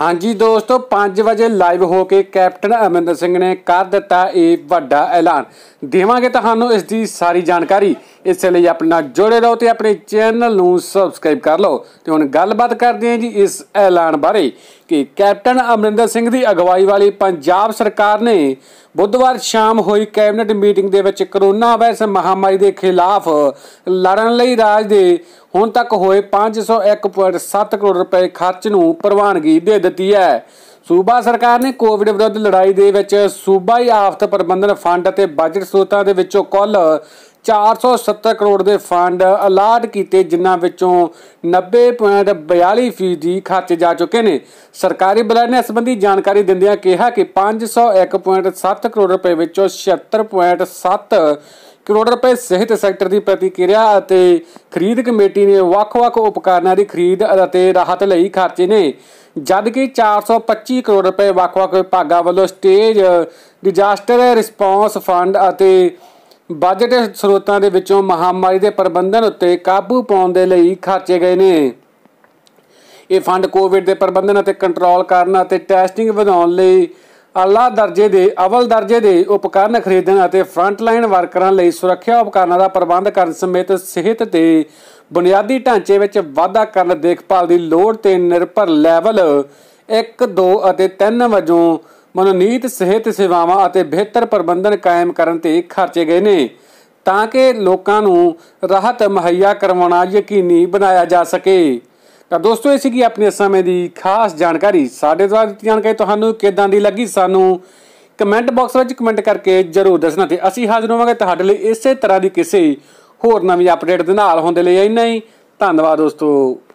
ਹਾਂਜੀ ਦੋਸਤੋ 5 ਵਜੇ ਲਾਈਵ ਹੋ ਕੇ ਕੈਪਟਨ ਅਮਰਿੰਦਰ ਸਿੰਘ ਨੇ ਕਰ ਦਿੱਤਾ ਇਹ ਵੱਡਾ ਐਲਾਨ ਦੇਵਾਂਗੇ ਤੁਹਾਨੂੰ ਇਸ ਦੀ ਸਾਰੀ ਜਾਣਕਾਰੀ ਇਸ ਲਈ ਆਪਣਾ ਜੁੜੇ ਰਹੋ ਤੇ ਆਪਣੇ ਚੈਨਲ ਨੂੰ ਸਬਸਕ੍ਰਾਈਬ ਕਰ ਲਓ ਤੇ ਹੁਣ ਗੱਲਬਾਤ ਕਰਦੇ ਹਾਂ ਜੀ ਇਸ ਐਲਾਨ ਬਾਰੇ ਕਿ ਕੈਪਟਨ ਅਮਰਿੰਦਰ ਸਿੰਘ ਦੀ ਅਗਵਾਈ ਵਾਲੀ ਪੰਜਾਬ ਸਰਕਾਰ ਨੇ ਬੁੱਧਵਾਰ ਸ਼ਾਮ ਹੋਈ ਕੈਬਨਿਟ ਮੀਟਿੰਗ ਦੇ ਵਿੱਚ ਕਰੋਨਾ ਵਾਇਰਸ ਮਹਾਮਾਰੀ ਦੇ ਖਿਲਾਫ ਲੜਨ ਲਈ ਰਾਜ ਦੇ ਹੁਣ ਤੱਕ ਹੋਏ 501.7 ਕਰੋੜ ਰੁਪਏ ਖਰਚ ਨੂੰ ਪ੍ਰਵਾਨਗੀ ਦੇ ਦਿੱਤੀ ਹੈ ਸੂਬਾ ਸਰਕਾਰ ਨੇ ਕੋਵਿਡ ਵਿਰੁੱਧ ਲੜਾਈ ਦੇ ਵਿੱਚ ਸੂਬਾਈ ਆਫਤ ਪ੍ਰਬੰਧਨ ਫੰਡ ਅਤੇ ਬਜਟ ਸੋਤਾਂ ਦੇ ਵਿੱਚੋਂ ਕੁੱਲ 470 ਕਰੋੜ ਦੇ ਫੰਡ ਅਲਾਟ ਕੀਤੇ ਜਿਨ੍ਹਾਂ ਵਿੱਚੋਂ 90.42 ਫੀਸਦੀ ਜਾ ਚੁੱਕੇ ਨੇ ਸਰਕਾਰੀ ਬੁਲਾਰੇ ਨੇ ਸੰਬੰਧੀ ਜਾਣਕਾਰੀ ਦਿੰਦਿਆਂ ਕਿਹਾ ਕਿ 501.7 ਕਰੋੜ ਰੁਪਏ ਵਿੱਚੋਂ 76.7 ਕਰੋੜ ਰੁਪਏ ਸਿਹਤ ਸੈਕਟਰ ਦੀ ਪ੍ਰਤੀਕਿਰਿਆ ਅਤੇ ਖਰੀਦ ਕਮੇਟੀ ਨੇ ਵੱਖ-ਵੱਖ ਉਪਕਰਨਾਂ ਦੀ ਖਰੀਦ ਅਤੇ ਰਾਹਤ ਲਈ ਖਰਚੇ ਨੇ ਜਦਕਿ 425 ਕਰੋੜ ਰੁਪਏ ਵੱਖ-ਵੱਖ ਵਿਭਾਗਾਂ ਵੱਲੋਂ ਸਟੇਜ ਡਿਜ਼ਾਸਟਰ ਰਿਸਪਾਂਸ ਫੰਡ ਅਤੇ ਬਜਟ ਸਰੋਤਾਂ ਦੇ ਵਿੱਚੋਂ ਮਹਾਮਾਰੀ ਦੇ ਪ੍ਰਬੰਧਨ ਉੱਤੇ ਕਾਬੂ ਪਾਉਣ ਦੇ ਲਈ ਖਰਚੇ ਗਏ ਨੇ ਇਹ ਫੰਡ ਕੋਵਿਡ ਦੇ ਪ੍ਰਬੰਧਨ ਅਤੇ ਕੰਟਰੋਲ ਕਰਨ ਅਤੇ ਟੈਸਟਿੰਗ ਵਧਾਉਣ ਲਈ ਅਲਾ ਦਰਜੇ ਦੇ ਅਵਲ ਦਰਜੇ ਦੇ ਉਪਕਰਨ ਖਰੀਦਣ ਅਤੇ ਫਰੰਟਲਾਈਨ ਵਰਕਰਾਂ ਲਈ ਸੁਰੱਖਿਆ ਉਪਕਰਨਾਂ ਦਾ ਪ੍ਰਬੰਧ ਕਰਨ ਸਮੇਤ ਸਿਹਤ ਤੇ ਬੁਨਿਆਦੀ ਢਾਂਚੇ ਵਿੱਚ ਵਾਧਾ ਕਰਨ ਦੇਖਭਾਲ ਦੀ ਲੋੜ ਤੇ ਨਿਰਭਰ ਲੈਵਲ 1 2 ਅਤੇ 3 ਵਜੋਂ ਮਨੋਨੀਤ ਸਿਹਤ ਸੇਵਾਵਾਂ ਅਤੇ ਬਿਹਤਰ ਪ੍ਰਬੰਧਨ ਕਾਇਮ ਕਰਨ ਤੇ ਖਰਚੇ ਗਏ ਨੇ ਤਾਂ ਕਿ ਲੋਕਾਂ ਨੂੰ ਰਾਹਤ ਮੁਹੱਈਆ ਕਰਵਾਉਣਾ ਯਕੀਨੀ ਬਣਾਇਆ ਜਾ ਸਕੇ ਤਾਂ ਦੋਸਤੋ ਇਸੇ ਕੀ ਆਪਣੇ ਸਮੇਂ ਦੀ ਖਾਸ ਜਾਣਕਾਰੀ ਸਾਡੇ ਦੁਆਰਾ ਦਿੱਤੀ ਜਾਣਕਾਰੀ ਤੁਹਾਨੂੰ ਕਿਦਾਂ ਦੀ ਲੱਗੀ ਸਾਨੂੰ ਕਮੈਂਟ ਬਾਕਸ ਵਿੱਚ ਕਮੈਂਟ ਕਰਕੇ ਜਰੂਰ ਦੱਸਣਾ ਤੇ ਅਸੀਂ ਹਾਜ਼ਰ ਹੋਵਾਂਗੇ ਤੁਹਾਡੇ ਲਈ ਇਸੇ ਤਰ੍ਹਾਂ ਦੀ ਕਿਸੇ ਹੋਰ ਨਵੀਂ ਅਪਡੇਟ ਦੇ ਨਾਲ ਹੁੰਦੇ ਲਈ ਇੰਨਾ ਹੀ ਧੰਨਵਾਦ ਦੋਸਤੋ